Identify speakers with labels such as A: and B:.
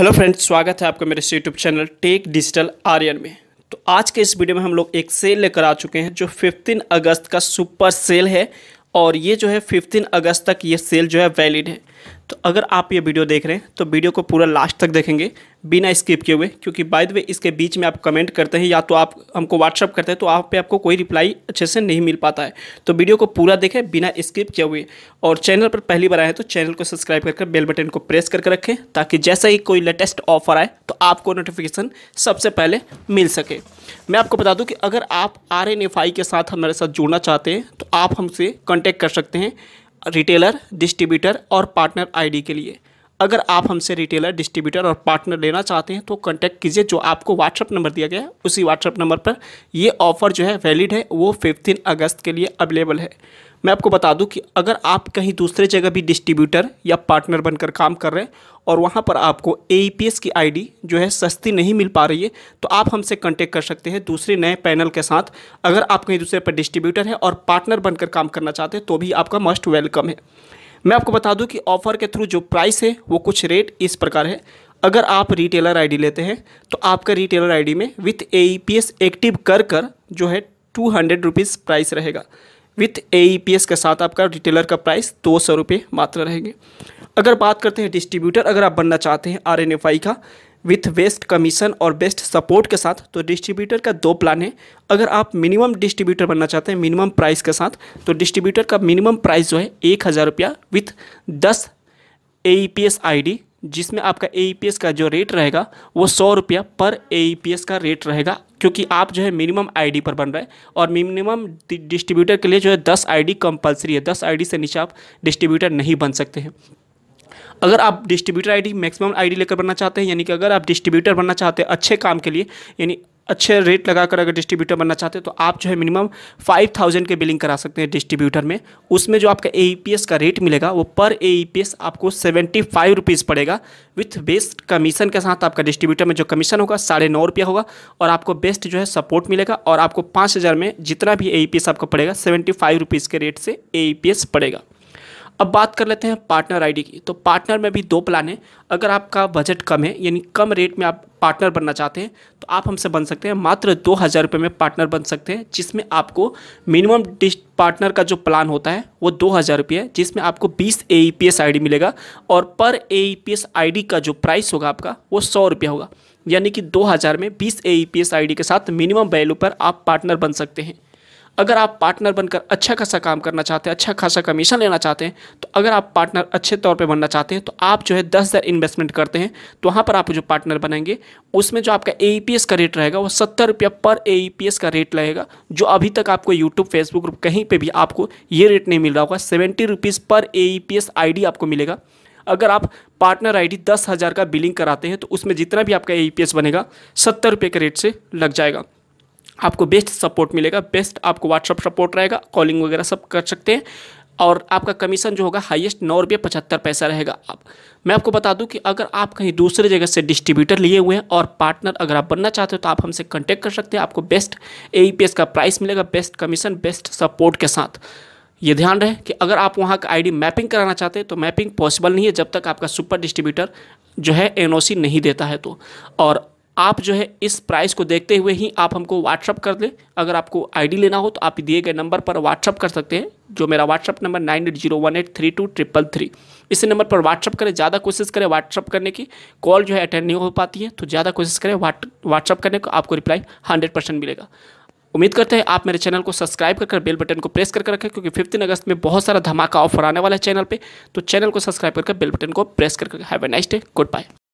A: hello friends स्वागत है आपका मेरे YouTube channel tech digital Aryan में तो आज के इस वीडियो में हम लोग एक सेल लेकर आ चुके हैं जो 15 अगस्त का सुपर सेल है और ये जो है 15 अगस्त तक ये सेल जो है वैलिड है तो अगर आप ये वीडियो देख रहे हैं तो वीडियो को पूरा लास्ट तक देखेंगे बिना स्किप किए हुए क्योंकि बाय द वे इसके बीच में आप कमेंट करते हैं या तो आप हमको व्हाट्सअप करते हैं तो आप पे आपको कोई रिप्लाई अच्छे से नहीं मिल पाता है तो वीडियो को पूरा देखें बिना स्किप किए हुए और चैनल पर पहली बार आए तो चैनल को सब्सक्राइब करके बेल बटन को प्रेस करके रखें ताकि जैसा ही कोई लेटेस्ट ऑफर आए तो आपको नोटिफिकेशन सबसे पहले मिल सके मैं आपको बता दूँ कि अगर आप आर एन एफ आई के साथ हमारे साथ जुड़ना चाहते हैं तो आप हमसे कॉन्टैक्ट कर सकते हैं रिटेलर डिस्ट्रीब्यूटर और पार्टनर आईडी के लिए अगर आप हमसे रिटेलर डिस्ट्रीब्यूटर और पार्टनर लेना चाहते हैं तो कॉन्टैक्ट कीजिए जो आपको व्हाट्सअप नंबर दिया गया है उसी व्हाट्सअप नंबर पर ये ऑफ़र जो है वैलिड है वो फिफ्टीन अगस्त के लिए अवेलेबल है मैं आपको बता दूं कि अगर आप कहीं दूसरे जगह भी डिस्ट्रीब्यूटर या पार्टनर बनकर काम कर रहे हैं और वहाँ पर आपको ए e की आईडी जो है सस्ती नहीं मिल पा रही है तो आप हमसे कांटेक्ट कर सकते हैं दूसरे नए पैनल के साथ अगर आप कहीं दूसरे पर डिस्ट्रीब्यूटर हैं और पार्टनर बनकर काम करना चाहते हैं तो भी आपका मस्ट वेलकम है मैं आपको बता दूं कि ऑफ़र के थ्रू जो प्राइस है वो कुछ रेट इस प्रकार है अगर आप रिटेलर आईडी लेते हैं तो आपका रिटेलर आईडी में विथ ए एक्टिव कर कर जो है टू हंड्रेड रुपीज़ प्राइस रहेगा विथ ए e के साथ आपका रिटेलर का प्राइस दो सौ रुपये मात्र रहेंगे अगर बात करते हैं डिस्ट्रीब्यूटर अगर आप बनना चाहते हैं आर का विथ बेस्ट कमीशन और बेस्ट सपोर्ट के साथ तो डिस्ट्रीब्यूटर का दो प्लान है अगर आप मिनिमम डिस्ट्रीब्यूटर बनना चाहते हैं मिनिमम प्राइस के साथ तो डिस्ट्रीब्यूटर का मिनिमम प्राइस जो है एक हज़ार रुपया विथ दस A E P S I D जिसमें आपका ए e का जो रेट रहेगा वो सौ रुपया पर ए e का रेट रहेगा क्योंकि आप जो है मिनिमम आईडी पर बन रहे हैं और मिनिमम डिस्ट्रीब्यूटर के लिए जो है दस आईडी कंपलसरी है दस आईडी से नीचे आप डिस्ट्रीब्यूटर नहीं बन सकते हैं अगर आप डिस्ट्रीब्यूटर आईडी मैक्सिमम आईडी लेकर बनना चाहते हैं यानी कि अगर आप डिस्ट्रीब्यूटर बनना चाहते हैं अच्छे काम के लिए यानी अच्छे रेट लगाकर अगर डिस्ट्रीब्यूटर बनना चाहते हैं तो आप जो है मिनिमम फाइव थाउजेंड के बिलिंग करा सकते हैं डिस्ट्रीब्यूटर में उसमें जो आपका ए e का रेट मिलेगा वो पर ए e आपको सेवेंटी फाइव रुपीज़ पड़ेगा विथ बेस्ट कमीशन के साथ आपका डिस्ट्रीब्यूटर में जो कमीशन होगा साढ़े नौ रुपया होगा और आपको बेस्ट जो है सपोर्ट मिलेगा और आपको पाँच हज़ार में जितना भी ए e आपको पड़ेगा सेवेंटी फाइव रुपीज़ के रेट से ए पड़ेगा अब बात कर लेते हैं पार्टनर आईडी की तो पार्टनर में भी दो प्लान है अगर आपका बजट कम है यानी कम रेट में आप पार्टनर बनना चाहते हैं तो आप हमसे बन सकते हैं मात्र दो हज़ार रुपये में पार्टनर बन सकते हैं जिसमें आपको मिनिमम डिश पार्टनर का जो प्लान होता है वो दो हज़ार रुपये है जिसमें आपको बीस A E P S I D मिलेगा और पर A E P S I D का जो प्राइस होगा आपका वो सौ रुपये होगा यानी कि दो हज़ार में बीस A E P S I D के साथ मिनिमम वैल्यू पर आप पार्टनर बन सकते हैं अगर आप पार्टनर बनकर अच्छा खासा काम करना चाहते हैं अच्छा खासा कमीशन लेना चाहते हैं तो अगर आप पार्टनर अच्छे तौर पे बनना चाहते हैं तो आप जो है दस हज़ार इन्वेस्टमेंट करते हैं तो वहाँ पर आप जो पार्टनर बनाएंगे उसमें जो आपका ए e का रेट रहेगा वो सत्तर रुपया पर ए e का रेट रहेगा जो अभी तक आपको यूट्यूब फेसबुक ग्रुप कहीं पर भी आपको ये रेट नहीं मिल रहा होगा सेवेंटी रुपीज़ पर ए ई e आपको मिलेगा अगर आप पार्टनर आईडी दस हज़ार का बिलिंग कराते हैं तो उसमें जितना भी आपका ए बनेगा सत्तर रुपये के रेट से लग जाएगा आपको बेस्ट सपोर्ट मिलेगा बेस्ट आपको व्हाट्सअप सपोर्ट रहेगा कॉलिंग वगैरह सब कर सकते हैं और आपका कमीशन जो होगा हाईएस्ट नौ रुपये पचहत्तर पैसा रहेगा आप मैं आपको बता दूं कि अगर आप कहीं दूसरे जगह से डिस्ट्रीब्यूटर लिए हुए हैं और पार्टनर अगर आप बनना चाहते हो तो आप हमसे कंटेक्ट कर सकते हैं आपको बेस्ट ए e का प्राइस मिलेगा बेस्ट कमीशन बेस्ट सपोर्ट के साथ ये ध्यान रहे कि अगर आप वहाँ का आई मैपिंग कराना चाहते हैं तो मैपिंग पॉसिबल नहीं है जब तक आपका सुपर डिस्ट्रीब्यूटर जो है एन नहीं देता है तो और आप जो है इस प्राइस को देखते हुए ही आप हमको व्हाट्सअप कर दें अगर आपको आईडी लेना हो तो आप दिए गए नंबर पर व्हाट्सअप कर सकते हैं जो मेरा WhatsApp number nine eight zero one eight three two triple three इस नंबर पर व्हाट्सअप करें ज़्यादा कोशिश करें व्हाट्सअप करने की कॉल जो है अटेंड नहीं हो पाती है तो ज़्यादा कोशिश करें व्हाट्सअप करने को आपको रिप्लाई हंड्रेड परसेंट मिलेगा उम्मीद करते हैं आप मेरे चैनल को सब्सक्राइब कर कर बेल बटन को प्रेस करके रखें क्योंकि फिफ्टीन अगस्त में बहुत सारा धमाका ऑफर आने वाला है चैनल पर तो चैनल को सब्सक्राइब करके बेल बटन को प्रेस करके have a nice day good bye